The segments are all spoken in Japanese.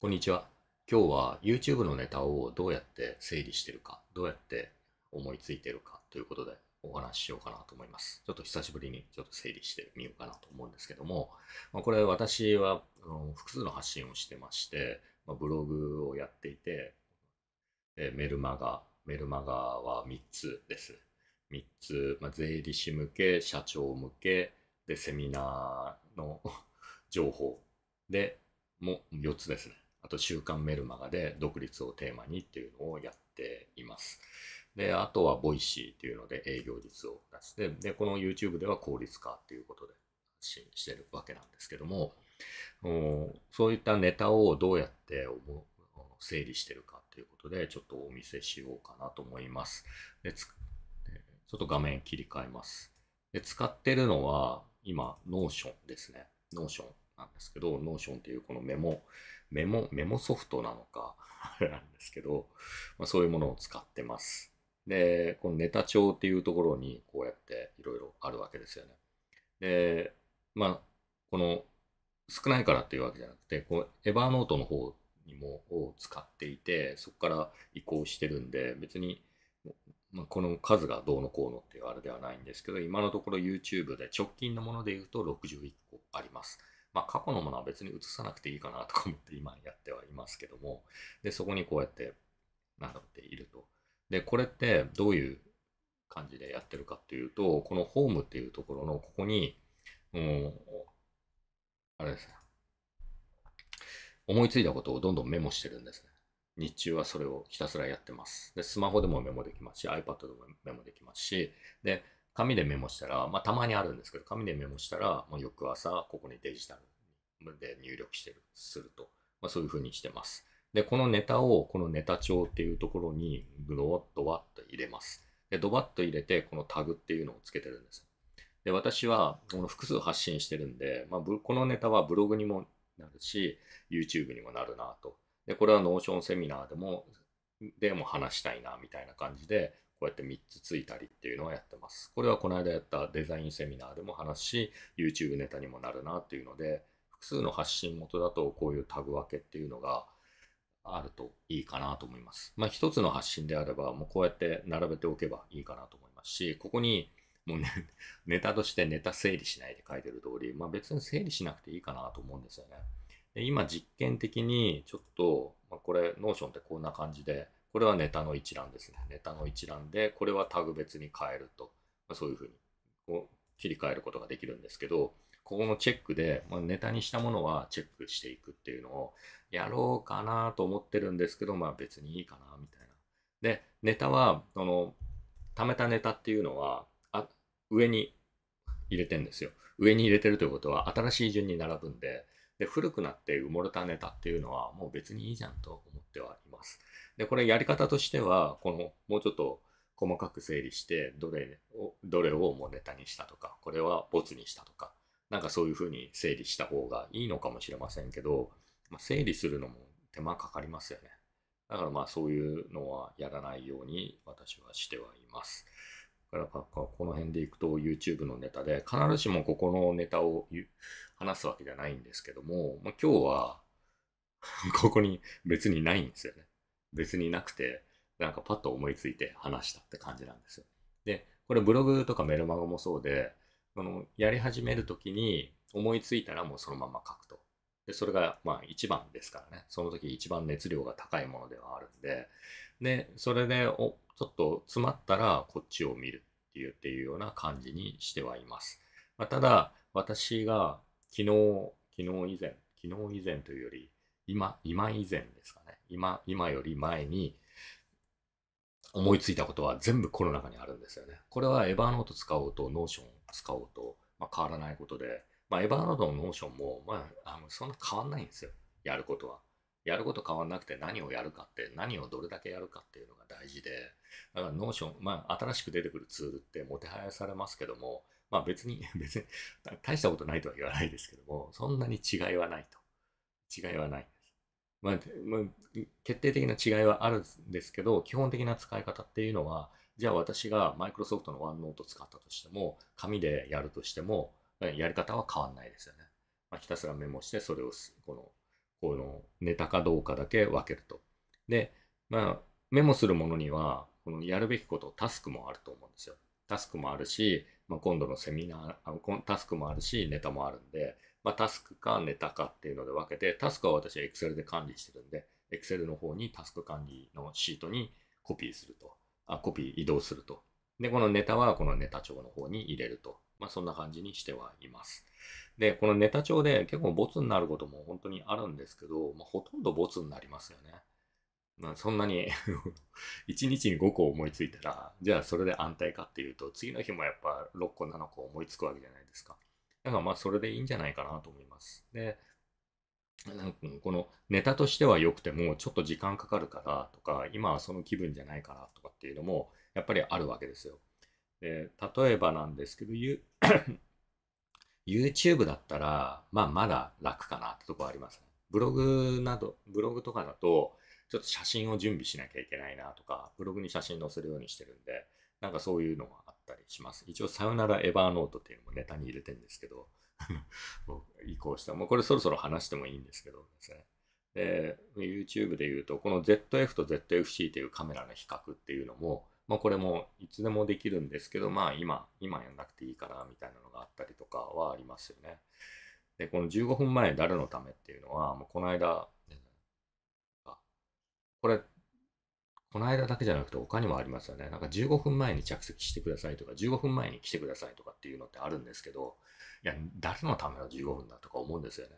こんにちは。今日は YouTube のネタをどうやって整理してるか、どうやって思いついてるかということでお話ししようかなと思います。ちょっと久しぶりにちょっと整理してみようかなと思うんですけども、まあ、これ私はあの複数の発信をしてまして、まあ、ブログをやっていて、えメルマガ、メルマガは3つです3つ、まあ、税理士向け、社長向け、で、セミナーの 情報で、も4つですね。あと「週刊メルマガ」で独立をテーマにっていうのをやっています。で、あとはボイシーっていうので営業術を出して、で、この YouTube では効率化っていうことで発信してるわけなんですけども、そういったネタをどうやって整理してるかっていうことで、ちょっとお見せしようかなと思います。でちょっと画面切り替えます。で使ってるのは、今、ノーションですね。ノーションなんですけど、ノーションっていうこのメモメモ、メモソフトなのか、あれなんですけど、まあ、そういうものを使ってます。で、このネタ帳っていうところにこうやっていろいろあるわけですよね。で、まあ、この少ないからっていうわけじゃなくて、このエバーノートの方にもを使っていて、そこから移行してるんで、別に、まあ、この数がどうのこうのっていうあれではないんですけど、今のところ YouTube で直近のもので言うと61個あります。まあ、過去のものは別に映さなくていいかなとか思って今やってはいますけども、で、そこにこうやって、並んっていると。で、これってどういう感じでやってるかっていうと、このホームっていうところのここに、うん、あれですね、思いついたことをどんどんメモしてるんですね。日中はそれをひたすらやってます。で、スマホでもメモできますし、iPad でもメモできますし、で、紙でメモしたら、まあ、たまにあるんですけど、紙でメモしたら、もう翌朝、ここにデジタルで入力してる、すると。まあ、そういうふうにしてます。で、このネタを、このネタ帳っていうところに、ぐワッと、わっと入れます。で、ドバッと入れて、このタグっていうのをつけてるんです。で、私は、この複数発信してるんで、まあ、このネタはブログにもなるし、YouTube にもなるなと。で、これはノーションセミナーでも、でも話したいな、みたいな感じで、こうやって3つついたりっていうのはやってます。これはこの間やったデザインセミナーでも話し、YouTube ネタにもなるなっていうので、複数の発信元だとこういうタグ分けっていうのがあるといいかなと思います。まあつの発信であれば、もうこうやって並べておけばいいかなと思いますし、ここにもうね、ネタとしてネタ整理しないで書いてる通り、まあ別に整理しなくていいかなと思うんですよね。で今実験的にちょっと、まあ、これ、ノーションってこんな感じで、これはネタの一覧ですね。ネタの一覧で、これはタグ別に変えると、まあ、そういうふうに切り替えることができるんですけど、ここのチェックで、まあ、ネタにしたものはチェックしていくっていうのをやろうかなと思ってるんですけど、まあ別にいいかなみたいな。で、ネタは、その、貯めたネタっていうのは、あ上に入れてるんですよ。上に入れてるということは、新しい順に並ぶんで、で古くなって埋もれたネタっていうのは、もう別にいいじゃんと思ってはいます。で、これやり方としては、この、もうちょっと細かく整理して、どれを、どれをもうネタにしたとか、これはボツにしたとか、なんかそういうふうに整理した方がいいのかもしれませんけど、まあ、整理するのも手間かかりますよね。だからまあそういうのはやらないように私はしてはいます。だからこの辺でいくと YouTube のネタで必ずしもここのネタを話すわけじゃないんですけども、まあ、今日は ここに別にないんですよね。別になくて、なんかパッと思いついて話したって感じなんですよ。で、これブログとかメルマガもそうで、のやり始めるときに思いついたらもうそのまま書くと。で、それがまあ一番ですからね。その時一番熱量が高いものではあるんで、で、それでおちょっと詰まったらこっちを見るっていうっていうような感じにしてはいます。まあ、ただ、私が昨日、昨日以前、昨日以前というより、今、今以前ですかね。今、今より前に思いついたことは全部この中にあるんですよね。これはエヴァーノート使おうと、ノーション使おうと、まあ、変わらないことで、まあ、エヴァーノートのノーションも、まあ、あのそんな変わんないんですよ。やることは。やること変わんなくて何をやるかって何をどれだけやるかっていうのが大事でだからノーションまあ新しく出てくるツールってもてはやされますけどもまあ別に 別に大したことないとは言わないですけどもそんなに違いはないと違いはないまあ、決定的な違いはあるんですけど、基本的な使い方っていうのは、じゃあ私がマイクロソフトのワンノート使ったとしても、紙でやるとしても、やり方は変わんないですよね。まあ、ひたすらメモして、それをこの、このネタかどうかだけ分けると。で、まあ、メモするものには、このやるべきこと、タスクもあると思うんですよ。タスクもあるし、まあ、今度のセミナー、タスクもあるし、ネタもあるんで、まあ、タスクかネタかっていうので分けて、タスクは私は Excel で管理してるんで、Excel の方にタスク管理のシートにコピーすると。あ、コピー移動すると。で、このネタはこのネタ帳の方に入れると。まあ、そんな感じにしてはいます。で、このネタ帳で結構ボツになることも本当にあるんですけど、まあ、ほとんどボツになりますよね。まあ、そんなに1 日に5個思いついたら、じゃあそれで安泰かっていうと、次の日もやっぱ6個7個思いつくわけじゃないですか。だからまあそれでいいんじゃないかなと思います。で、なんかこのネタとしては良くてもちょっと時間かかるからとか今はその気分じゃないからとかっていうのもやっぱりあるわけですよ。で例えばなんですけど YouTube だったら、まあ、まだ楽かなってとこありますね。ブログなどブログとかだとちょっと写真を準備しなきゃいけないなとかブログに写真載せるようにしてるんでなんかそういうのがったりします。一応、さよならエヴァーノートっていうのもネタに入れてるんですけど、移行した。もうこれそろそろ話してもいいんですけどですね。で、YouTube で言うと、この ZF と ZFC というカメラの比較っていうのも、まあ、これもいつでもできるんですけど、まあ今、今やんなくていいかなみたいなのがあったりとかはありますよね。で、この15分前誰のためっていうのは、もうこの間、これこの間だけじゃなくて他にもありますよね。なんか15分前に着席してくださいとか、15分前に来てくださいとかっていうのってあるんですけど、いや、誰のための15分だとか思うんですよね。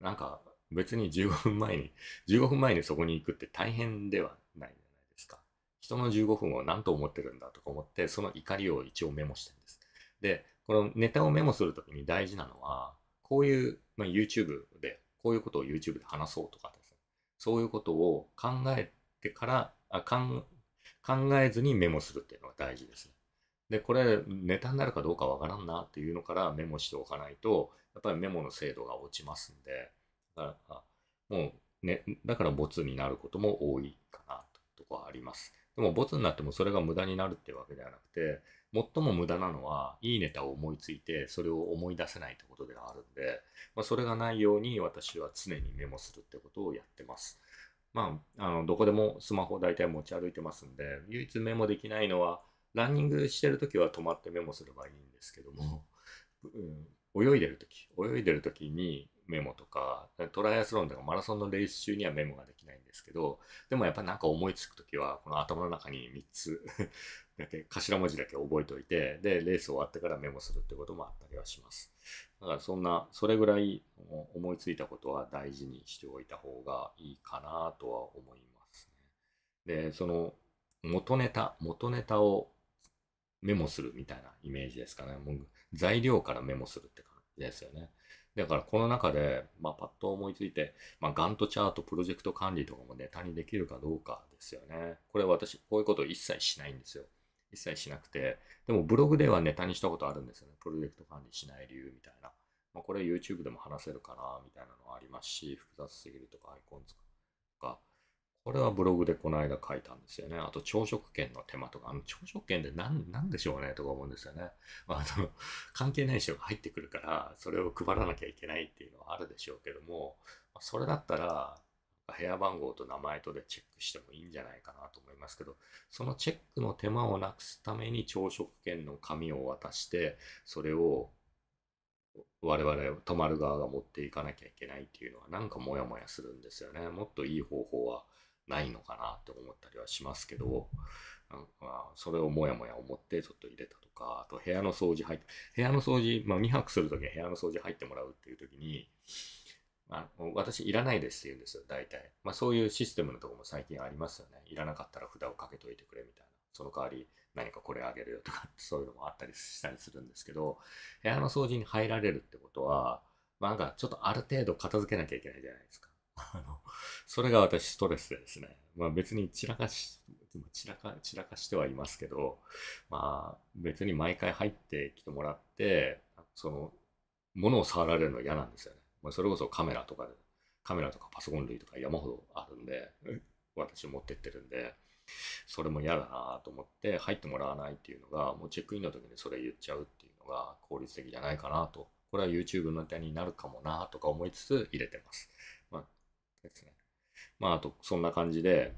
なんか別に15分前に、15分前にそこに行くって大変ではないじゃないですか。人の15分を何と思ってるんだとか思って、その怒りを一応メモしてるんです。で、このネタをメモするときに大事なのは、こういう、まあ、YouTube で、こういうことを YouTube で話そうとかですね、そういうことを考えて、ってからあかん考えずにメモするっていうのが大事ですね。で、これネタになるかどうかわからんなっていうのからメモしておかないと、やっぱりメモの精度が落ちますんで、だからもう、ね、だからボツになることも多いかなととこはあります。でもボツになってもそれが無駄になるっていうわけではなくて、最も無駄なのは、いいネタを思いついて、それを思い出せないってことではあるんで、まあ、それがないように私は常にメモするってことをやってます。まあ、あのどこでもスマホを大体持ち歩いてますんで唯一メモできないのはランニングしてる時は止まってメモすればいいんですけども、うん、泳いでる時泳いでる時にメモとかトライアスロンとかマラソンのレース中にはメモができないんですけどでもやっぱなんか思いつく時はこの頭の中に3つ だけ頭文字だけ覚えておいてでレース終わってからメモするってこともあったりはしますだからそんなそれぐらいも思いついたことは大事にしておいた方がいいかなとは思いますね。で、その元ネタ、元ネタをメモするみたいなイメージですかね。もう材料からメモするって感じですよね。だからこの中で、まあ、パッと思いついて、まあ、ガントチャート、プロジェクト管理とかもネタにできるかどうかですよね。これ私、こういうこと一切しないんですよ。一切しなくて、でもブログではネタにしたことあるんですよね。プロジェクト管理しない理由みたいな。まあ、これは YouTube でも話せるかなみたいなのありますし、複雑すぎるとかアイコンとか、これはブログでこの間書いたんですよね。あと朝食券の手間とか、あの朝食券で何何でしょうねとか思うんですよね。まあ、あの関係ない人が入ってくるから、それを配らなきゃいけないっていうのはあるでしょうけども、それだったら、部屋番号と名前とでチェックしてもいいんじゃないかなと思いますけど、そのチェックの手間をなくすために朝食券の紙を渡して、それを我々泊まる側が持っていかなきゃいけないっていうのはなんかモヤモヤするんですよね。もっといい方法はないのかなって思ったりはしますけど、なんかそれをモヤモヤ思ってちょっと入れたとか、あと部屋の掃除入って、部屋の掃除、まあ2泊するときは部屋の掃除入ってもらうっていうときに、あ私いらないですって言うんですよ、大体。まあそういうシステムのとこも最近ありますよね。いらなかったら札をかけといてくれみたいな。その代わり何かこれあげるよとかそういうのもあったりしたりするんですけど部屋の掃除に入られるってことは、まあ、なんかちょっとある程度片付けなきゃいけないじゃないですか。あのそれが私ストレスでですね、まあ、別に散らかし散らか散らかしてはいますけど、まあ、別に毎回入ってきてもらってその物を触られるの嫌なんですよね。まあ、それこそカメラとかでカメラとかパソコン類とか山ほどあるんで私持ってってるんでそれも嫌だなと思って入ってもらわないっていうのがもうチェックインの時にそれ言っちゃうっていうのが効率的じゃないかなとこれは YouTube のネタになるかもなとか思いつつ入れてます。まあ、ですね。まあ、あと、そんな感じで、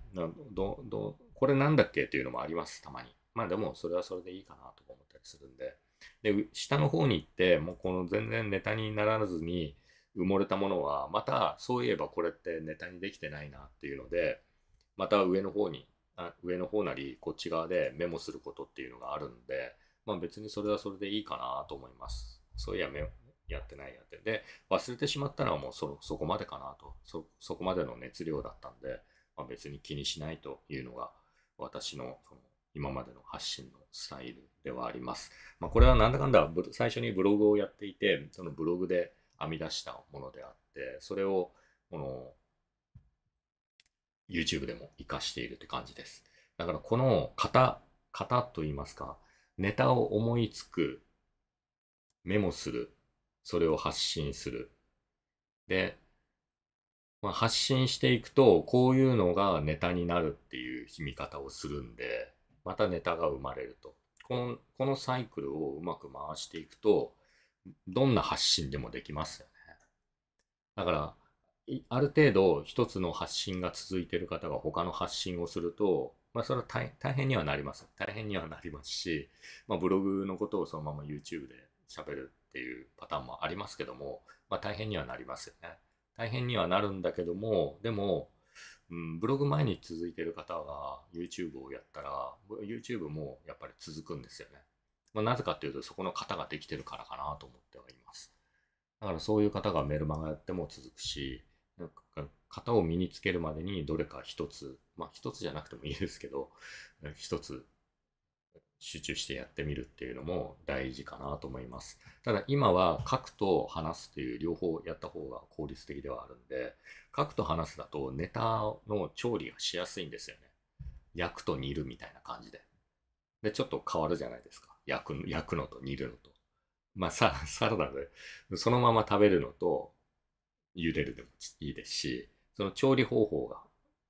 ど、ど、これなんだっけっていうのもあります、たまに。まあでも、それはそれでいいかなとか思ったりするんで。で、下の方に行って、もうこの全然ネタにならずに埋もれたものは、また、そういえばこれってネタにできてないなっていうので、また上の方に上の方なりこっち側でメモすることっていうのがあるんで、まあ、別にそれはそれでいいかなと思います。そういや、やってないやって。で、忘れてしまったのはもうそそこまでかなとそ、そこまでの熱量だったんで、まあ、別に気にしないというのが私のその今までの発信のスタイルではあります。まあ、これはなんだかんだ最初にブログをやっていて、そのブログで編み出したものであって、それをこの YouTube でも活かしているって感じです。だからこの型、型といいますか、ネタを思いつく、メモする、それを発信する。で、まあ、発信していくと、こういうのがネタになるっていう見方をするんで、またネタが生まれると。この、このサイクルをうまく回していくと、どんな発信でもできますよね。だから、ある程度一つの発信が続いてる方が他の発信をすると、まあそれは大変にはなります。大変にはなりますし、まあブログのことをそのまま YouTube で喋るっていうパターンもありますけども、まあ大変にはなりますよね。大変にはなるんだけども、でも、うん、ブログ前に続いてる方が YouTube をやったら、YouTube もやっぱり続くんですよね。まあ、なぜかっていうと、そこの型ができてるからかなと思ってはいます。だからそういう方がメルマガやっても続くし、型を身につけるまでにどれか一つ、まあ一つじゃなくてもいいですけど、一つ集中してやってみるっていうのも大事かなと思います。ただ今は書くと話すという両方やった方が効率的ではあるんで、書くと話すだとネタの調理がしやすいんですよね。焼くと煮るみたいな感じで。で、ちょっと変わるじゃないですか。焼く焼くのと煮るのと。まあサラダでそのまま食べるのと茹でるでもいいですし、その調理方法が、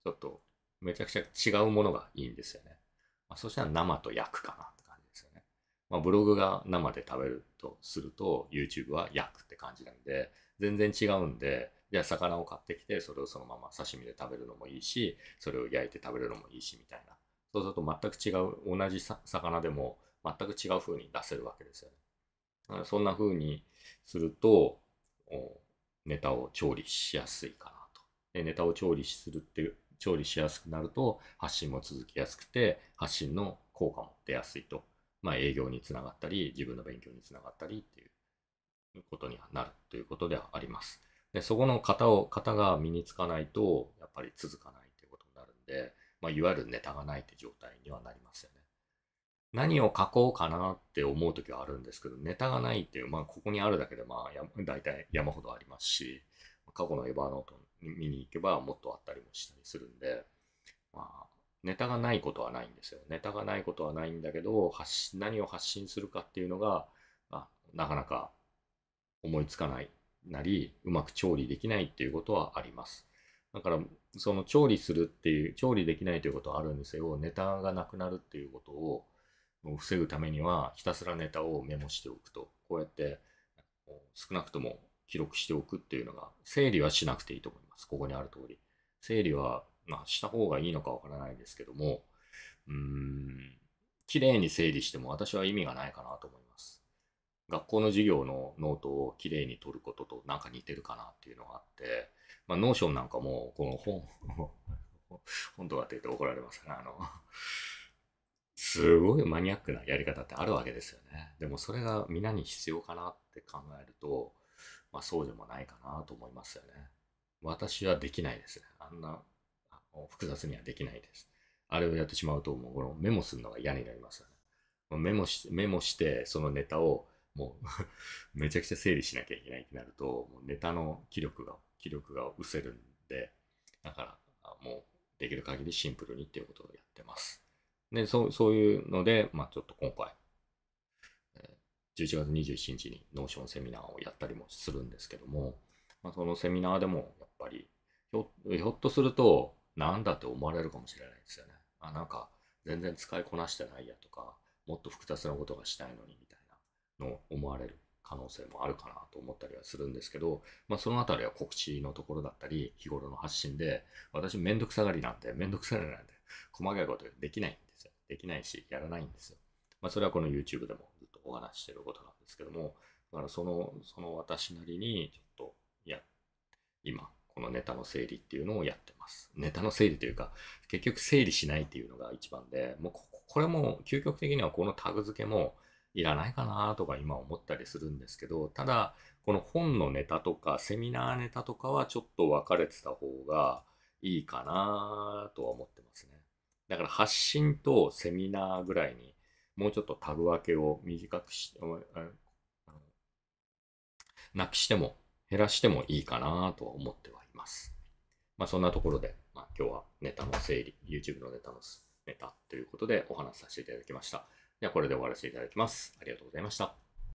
ちょっと、めちゃくちゃ違うものがいいんですよね。まあ、そしたら生と焼くかなって感じですよね。まあ、ブログが生で食べるとすると、YouTube は焼くって感じなんで、全然違うんで、じゃあ魚を買ってきて、それをそのまま刺身で食べるのもいいし、それを焼いて食べるのもいいし、みたいな。そうすると全く違う、同じ魚でも全く違う風に出せるわけですよね。そんな風にすると、ネタを調理しやすいかな。ネタを調理するって調理しやすくなると発信も続きやすくて発信の効果も出やすいと、まあ、営業につながったり自分の勉強につながったりっていうことになるということではありますでそこの型を型が身につかないとやっぱり続かないということになるんで、まあ、いわゆるネタがないって状態にはなりますよね何を書こうかなって思う時はあるんですけどネタがないっていうまあここにあるだけでまあ大体山ほどありますし過去のエヴァーノートの見に行けばもっとあったりもしたりするんで、まあ、ネタがないことはないんですよ。ネタがないことはないんだけど、発何を発信するかっていうのが、あなかなか思いつかないなり、うまく調理できないっていうことはあります。だから、その調理するっていう、調理できないということはあるんですよ。ネタがなくなるっていうことを防ぐためには、ひたすらネタをメモしておくと、こうやって、少なくとも記録しておくっていうのが、整理はしなくていいと思います。ここにある通り。整理は、まあ、した方がいいのかわからないですけども、うーん、綺麗に整理しても私は意味がないかなと思います。学校の授業のノートをきれいに取ることとなんか似てるかなっていうのがあって、まあ、ノーションなんかも、この本、本とかって言って怒られますね。あの、すごいマニアックなやり方ってあるわけですよね。でもそれが皆に必要かなって考えると、まあ、そうでもないかなと思いますよね。私はできないですね。あんな複雑にはできないです。あれをやってしまうと、もうこのメモするのが嫌になりますよね。メモしメモして、そのネタをもう めちゃくちゃ整理しなきゃいけないってなると、もうネタの気力が、気力が失せるんで、だから、もうできる限りシンプルにっていうことをやってます。で、そうそういうので、まあ、ちょっと今回、11月2 7日にノーションセミナーをやったりもするんですけども、まあ、そのセミナーでもやっぱりひょっとするとなんだって思われるかもしれないですよね。あなんか全然使いこなしてないやとかもっと複雑なことがしたいのにみたいなのを思われる可能性もあるかなと思ったりはするんですけど、まあ、その辺りは告知のところだったり日頃の発信で私めんどくさがりなんでめんどくさがりなんで細かいことできないんですよ。できないしやらないんですよ。まあ、それはこの YouTube でもお話してることなんですけども、だからその、その私なりに、ちょっと、や、今、このネタの整理っていうのをやってます。ネタの整理というか、結局整理しないっていうのが一番で、もうこれも究極的にはこのタグ付けもいらないかなとか今思ったりするんですけど、ただ、この本のネタとかセミナーネタとかはちょっと分かれてた方がいいかなとは思ってますね。だから発信とセミナーぐらいにもうちょっとタグ分けを短くし、なくしても、減らしてもいいかなとは思ってはいます。まあそんなところで、まあ今日はネタの整理、YouTube のネタのネタということでお話しさせていただきました。ではこれで終わらせていただきます。ありがとうございました。